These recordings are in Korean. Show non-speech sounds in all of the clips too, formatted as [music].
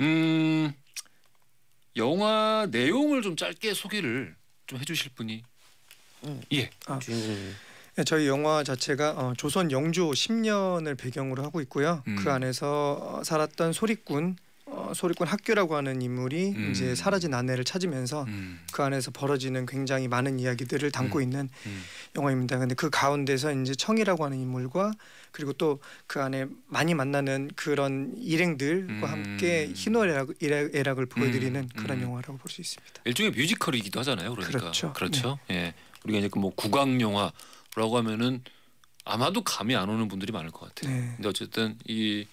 음, 영화 내용을 좀 짧게 소개를 좀 해주실 분이 음. 예. 아, 네, 저희 영화 자체가 어, 조선 영조 10년을 배경으로 하고 있고요. 그 음. 그 안에서 어, 살았던 소리꾼 소리꾼 학교라고 하는 인물이 음. 이제 사라진 아내를 찾으면서 음. 그 안에서 벌어지는 굉장히 많은 이야기들을 담고 음. 있는 음. 영화입니다. 근데 그 가운데서 이제 청이라고 하는 인물과 그리고 또 그 안에 많이 만나는 그런 일행들과 음. 함께 희노애락, 을 보여드리는 음. 그런 영화라고 볼 수 있습니다. 일종의 뮤지컬이기도 하잖아요. 그러니까 그렇죠. 그렇죠? 네. 예. 우리가 이제 그 뭐 국악 영화라고 하면은 아마도 감이 안 오는 분들이 많을 것 같아요. 네. 근데 어쨌든 이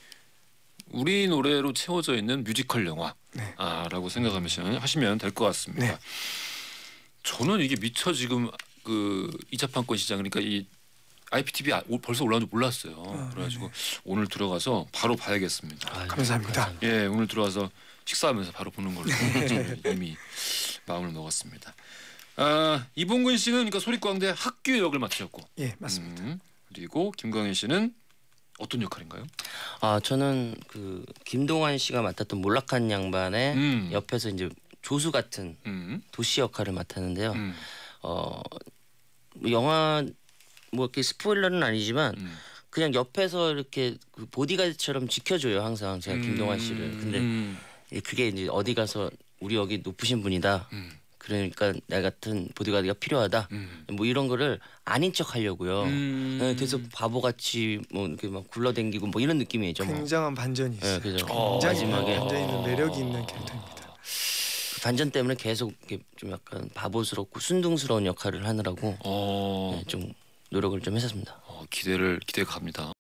우리 노래로 채워져 있는 뮤지컬 영화라고 네. 아, 생각하시면 하시면 될 것 같습니다. 네. 저는 이게 미처 지금 그 이차판권 시장 그러니까 이 IPTV 아, 벌써 올라온 줄 몰랐어요. 어, 그래가지고 네네. 네. 오늘 들어가서 바로 봐야겠습니다. 아, 감사합니다. 네, 예, 오늘 들어와서 식사하면서 바로 보는 걸로 네. [laughs] 이미 마음을 먹었습니다. 아, 이봉근 씨는 그러니까 소리광대 학교 역을 맡으셨고, 예 맞습니다. 음, 그리고 김광현 씨는 어떤 역할인가요? 아 저는 그 김동완 씨가 맡았던 몰락한 양반의 음. 옆에서 이제 조수 같은 음. 도시 역할을 맡았는데요. 음. 어 영화 뭐 이렇게 스포일러는 아니지만 음. 그냥 옆에서 이렇게 그 보디가드처럼 지켜줘요 항상 제가 김동완 씨를. 음. 근데 음. 예, 그게 이제 어디 가서 우리 여기 높으신 분이다. 음. 그러니까 나 같은 보디가드가 필요하다. 음. 뭐 이런 거를 아닌 척 하려고요. 음. 네, 그래서 바보같이 뭐 이렇게 막 굴러댕기고 뭐 이런 느낌이죠. 뭐. 굉장한 뭐. 반전이 네, 있어요. 네, 그죠. 굉장히 어. 마지막에 반전 어. 있는 매력이 있는 캐릭터입니다. 그 반전 때문에 계속 좀 약간 바보스럽고 순둥스러운 역할을 하느라고 어. 네, 좀 노력을 좀 했었습니다. 어, 기대를 기대 갑니다.